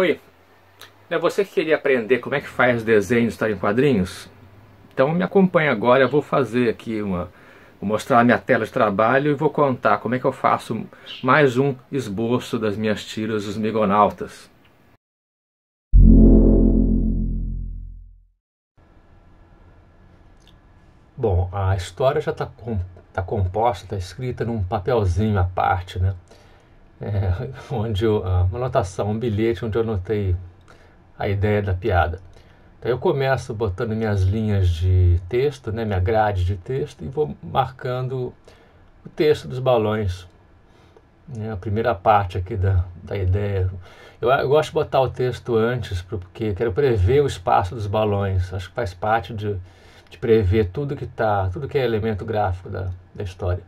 Oi, é você que queria aprender como é que faz os desenhos história em quadrinhos? Então me acompanha agora, eu vou fazer aqui uma... Vou mostrar a minha tela de trabalho e vou contar como é que eu faço mais um esboço das minhas tiras dos Migonautas. Bom, a história já está tá composta, está escrita num papelzinho à parte, né? é, onde eu, uma anotação, um bilhete onde eu anotei a ideia da piada. Então eu começo botando minhas linhas de texto, né, minha grade de texto, e vou marcando o texto dos balões. Né, a primeira parte aqui da, da ideia. Eu, eu gosto de botar o texto antes, porque quero prever o espaço dos balões. Acho que faz parte de, de prever tudo que tá, tudo que é elemento gráfico da, da história.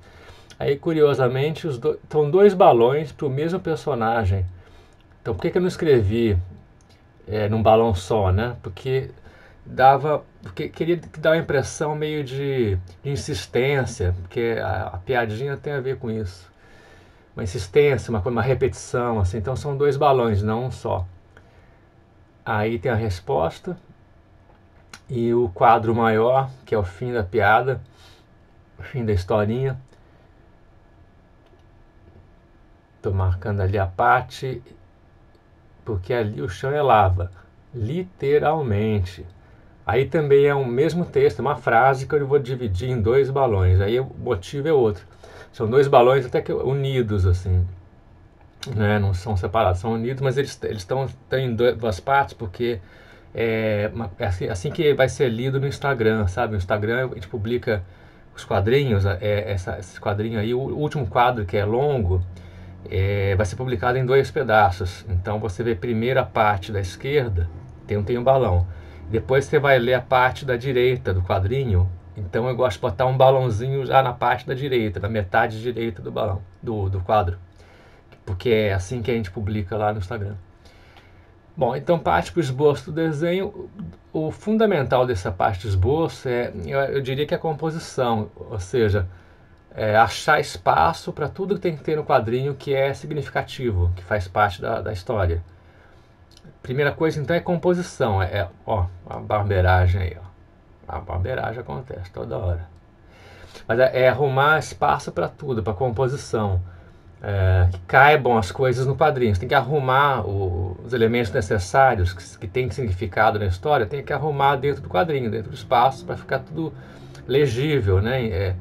Aí, curiosamente, os do... estão dois balões para o mesmo personagem. Então, por que, que eu não escrevi é, num balão só, né? Porque dava porque queria dar uma impressão meio de, de insistência, porque a, a, piadinha tem a ver com isso. Uma insistência, uma, uma repetição, assim. Então são dois balões, não um só. Aí tem a resposta e o quadro maior, que é o fim da piada, o fim da historinha. Estou marcando ali a parte, porque ali o chão é lava, literalmente. Aí também é um mesmo texto, uma frase que eu vou dividir em dois balões. Aí o motivo é outro. São dois balões até que unidos, assim. Né? Não são separados, são unidos, mas eles estão em duas partes porque é, é, assim, assim, que vai ser lido no Instagram, sabe? No Instagram a gente publica os quadrinhos, é, essa, esse quadrinho aí, o último quadro que é longo, é, vai ser publicada em dois pedaços. Então você vê primeiro a parte da esquerda, tem um tem um balão. Depois você vai ler a parte da direita do quadrinho. Então eu gosto de botar um balãozinho já na parte da direita, na metade direita do balão, do, do quadro. Porque é assim que a gente publica lá no Instagram. Bom, então parte para o esboço do desenho. O fundamental dessa parte do esboço é, eu, eu diria que é a composição, ou seja, é, achar espaço para tudo que tem que ter no quadrinho que é significativo, que faz parte da, da história. Primeira coisa então é composição, é, é ó, a barbeiragem aí, ó. A barbeiragem acontece toda hora. Mas é, é arrumar espaço para tudo, para composição. É, que caibam as coisas no quadrinho. Você tem que arrumar o, os elementos necessários que, que tem significado na história, tem que arrumar dentro do quadrinho, dentro do espaço, para ficar tudo legível, né? É,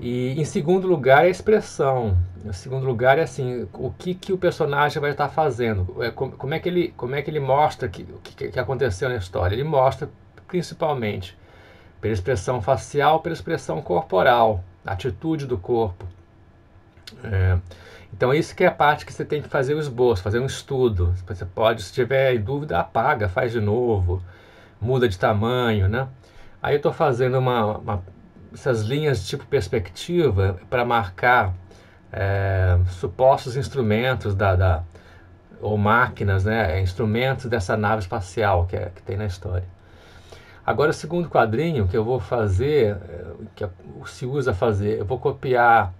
e em segundo lugar, é a expressão. Em segundo lugar, é assim, o que, que o personagem vai estar fazendo? É, como é que ele, como é que ele mostra que, o que, que aconteceu na história? Ele mostra principalmente pela expressão facial, pela expressão corporal, atitude do corpo. É, então, isso que é a parte que você tem que fazer o esboço, fazer um estudo. Você pode, se tiver dúvida, apaga, faz de novo, muda de tamanho, né? Aí eu estou fazendo uma, uma essas linhas tipo perspectiva para marcar é, supostos instrumentos da, da, ou máquinas, né, é, instrumentos dessa nave espacial que, é, que tem na história. Agora o segundo quadrinho que eu vou fazer, é, que se usa fazer, eu vou copiar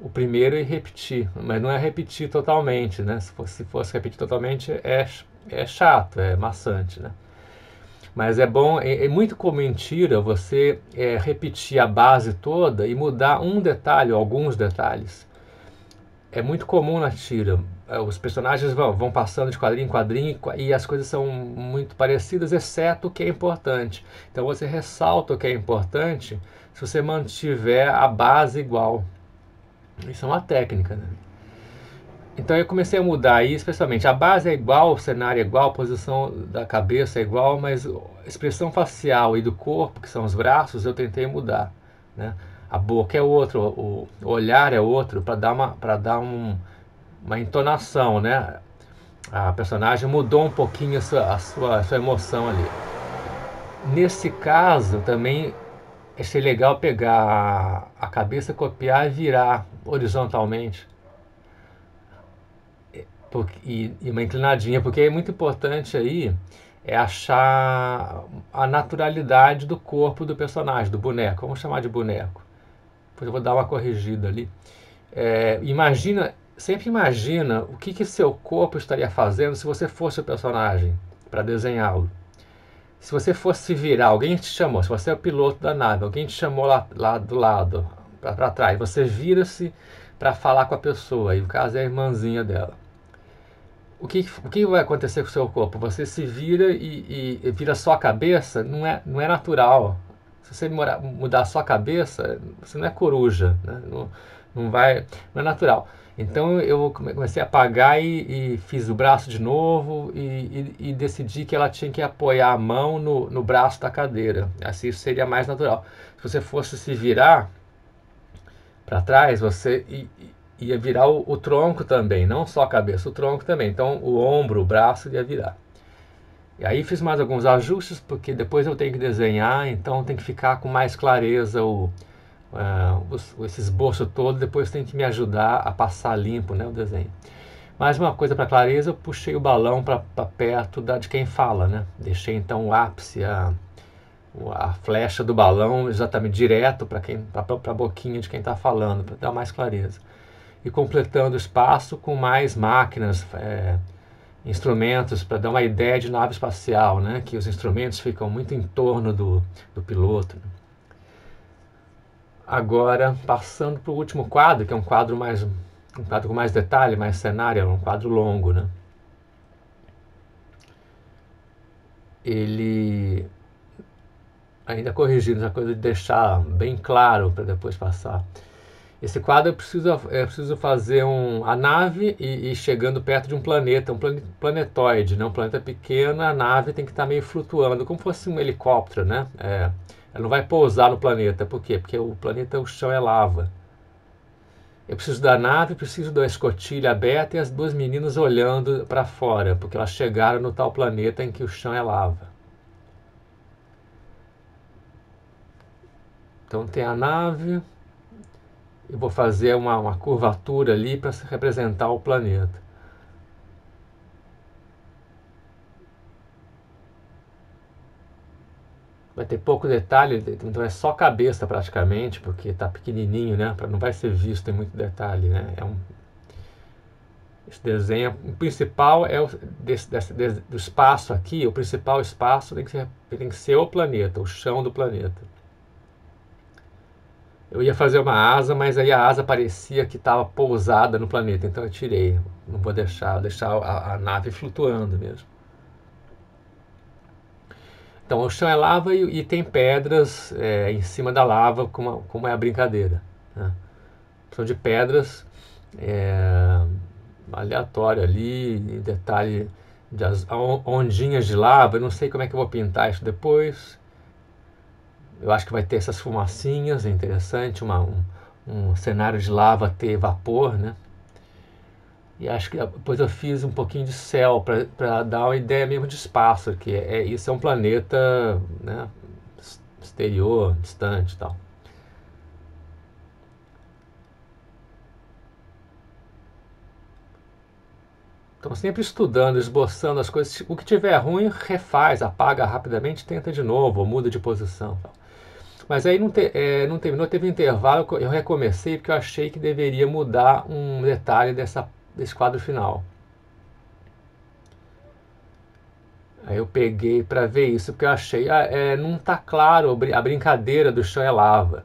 o primeiro e repetir, mas não é repetir totalmente, né? Se fosse, se fosse repetir totalmente é, é chato, é maçante, né? Mas é bom, é, é muito como mentira você é, repetir a base toda e mudar um detalhe, ou alguns detalhes. É muito comum na tira. É, os personagens vão, vão passando de quadrinho em quadrinho e as coisas são muito parecidas, exceto o que é importante. Então você ressalta o que é importante se você mantiver a base igual. Isso é uma técnica, né? Então eu comecei a mudar aí, especialmente a base é igual, o cenário é igual, a posição da cabeça é igual, mas a expressão facial e do corpo, que são os braços, eu tentei mudar, né? A boca é outro, o olhar é outro, para dar uma para dar um, uma entonação, né? A personagem mudou um pouquinho a sua, a sua, a sua emoção ali. Nesse caso, também achei legal pegar a cabeça, copiar e virar horizontalmente e, e uma inclinadinha, porque é muito importante aí é achar a naturalidade do corpo do personagem, do boneco. Vamos chamar de boneco. Depois eu vou dar uma corrigida ali. É, imagina, sempre imagina o que, que seu corpo estaria fazendo se você fosse o personagem para desenhá-lo. Se você fosse virar, alguém te chamou, se você é o piloto da nave, alguém te chamou lá, lá do lado, para trás, você vira-se para falar com a pessoa, e no caso é a irmãzinha dela o que, o que vai acontecer com o seu corpo? Você se vira e, e, e vira só a cabeça, não é, não é natural. Se você mudar só a cabeça, você não é coruja, né? não, não, vai, não é natural. Então eu comecei a apagar e, e fiz o braço de novo e, decidi que ela tinha que apoiar a mão no, no braço da cadeira. Assim isso seria mais natural. Se você fosse se virar para trás, você ia virar o, o, tronco também, não só a cabeça, o tronco também. Então o ombro, o braço ia virar. E aí fiz mais alguns ajustes, porque depois eu tenho que desenhar, então tem que ficar com mais clareza o, uh, esse esboço todo, depois tem que me ajudar a passar limpo né, o desenho. Mais uma coisa para clareza, eu puxei o balão para perto da, de quem fala, né? Deixei então o ápice, a, a flecha do balão exatamente direto para a boquinha de quem está falando, para dar mais clareza e completando o espaço com mais máquinas, é, instrumentos, para dar uma ideia de nave espacial, né? que os instrumentos ficam muito em torno do, do piloto. Agora, passando para o último quadro, que é um quadro mais um quadro com mais detalhe, mais cenário, é um quadro longo, né? Ele ainda corrigindo essa coisa de deixar bem claro para depois passar. Esse quadro é preciso, é preciso fazer um, a nave e, e chegando perto de um planeta, um planetoide, né? um planeta pequeno, a nave tem que estar tá meio flutuando, como fosse um helicóptero, né? É, ela não vai pousar no planeta, por quê? Porque o planeta, o chão é lava. Eu preciso da nave, preciso da escotilha aberta e as duas meninas olhando para fora, porque elas chegaram no tal planeta em que o chão é lava. Então tem a nave, eu vou fazer uma, uma curvatura ali para representar o planeta. Vai ter pouco detalhe, então é só cabeça praticamente, porque está pequenininho, né? Não vai ser visto em muito detalhe, né? É um, esse desenho, o principal é o, desse, desse, desse, do espaço aqui, o principal espaço tem que, ser, tem que ser o planeta, o chão do planeta eu ia fazer uma asa, mas aí a asa parecia que estava pousada no planeta, então eu tirei. Não vou deixar, vou deixar a, a nave flutuando mesmo. Então o chão é lava e, e tem pedras é, em cima da lava, como, como é a brincadeira. Né? São de pedras é, aleatório ali, detalhe de as ondinhas de lava. Eu não sei como é que eu vou pintar isso depois. Eu acho que vai ter essas fumacinhas, é interessante, uma, um, um cenário de lava ter vapor, né? E acho que ah, depois eu fiz um pouquinho de céu para dar uma ideia mesmo de espaço, que é, é isso é um planeta né, exterior, distante e tal. Então, sempre estudando, esboçando as coisas. O que tiver ruim, refaz, apaga rapidamente, tenta de novo, ou muda de posição. Tal. Mas aí não, te, é, não terminou, teve um intervalo, eu recomecei porque eu achei que deveria mudar um detalhe dessa, desse quadro final. Aí eu peguei para ver isso, porque eu achei, ah, é, não tá claro a brincadeira do chão é lava.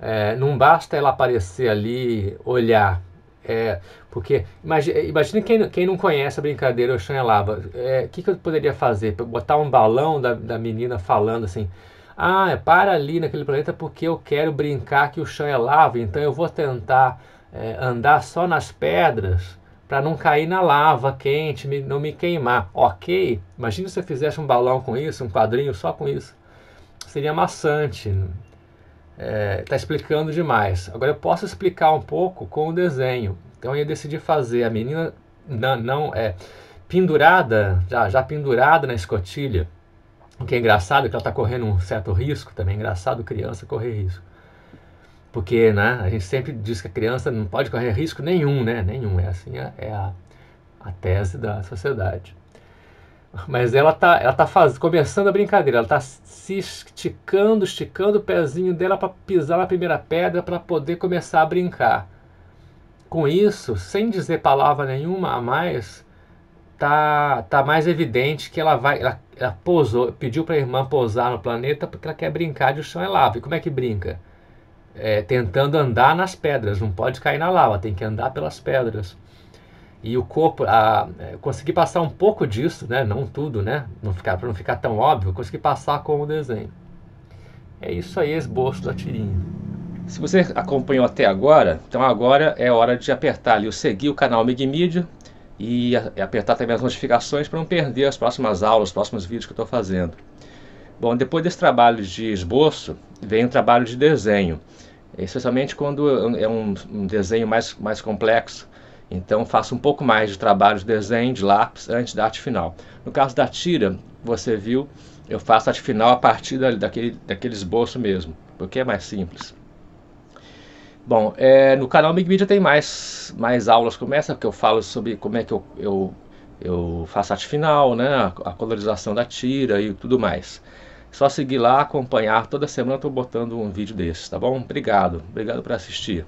É, não basta ela aparecer ali, olhar. É, porque imagina quem, quem não conhece a brincadeira o chão é lava. O é, que, que eu poderia fazer? Botar um balão da, da menina falando assim, ah, é, para ali naquele planeta porque eu quero brincar que o chão é lava, então eu vou tentar é, andar só nas pedras para não cair na lava quente, me, não me queimar. Ok, imagina se eu fizesse um balão com isso, um quadrinho só com isso. Seria maçante. Está é, tá explicando demais. Agora eu posso explicar um pouco com o desenho. Então eu decidi fazer a menina não, não é pendurada, já, já pendurada na escotilha o que é engraçado é que ela está correndo um certo risco também. É engraçado criança correr risco. Porque né, a gente sempre diz que a criança não pode correr risco nenhum, né? Nenhum. É assim, é, é a, a tese da sociedade. Mas ela está ela tá começando a brincadeira, ela está se esticando, esticando o pezinho dela para pisar na primeira pedra para poder começar a brincar. Com isso, sem dizer palavra nenhuma a mais, tá, tá mais evidente que ela vai. Ela, ela posou, pediu para a irmã pousar no planeta porque ela quer brincar de o chão é lava. E como é que brinca? É, tentando andar nas pedras, não pode cair na lava, tem que andar pelas pedras. E o corpo, a, é, consegui passar um pouco disso, né? não tudo, né? não ficar, para não ficar tão óbvio, consegui passar com o desenho. É isso aí, esboço da tirinha. Se você acompanhou até agora, então agora é hora de apertar ali o seguir o canal Mig e apertar também as notificações para não perder as próximas aulas, os próximos vídeos que eu estou fazendo. Bom, depois desse trabalho de esboço, vem o trabalho de desenho, especialmente quando é um, é um, desenho mais, mais complexo. Então, faço um pouco mais de trabalho de desenho, de lápis, antes da arte final. No caso da tira, você viu, eu faço a arte final a partir da, daquele, daquele esboço mesmo, porque é mais simples. Bom, é, no canal Big Media tem mais mais, aulas começam, que eu falo sobre como é que eu, eu, eu faço arte final, né? A, colorização da tira e tudo mais. Só seguir lá, acompanhar. Toda semana eu estou botando um vídeo desse tá bom? Obrigado. Obrigado por assistir.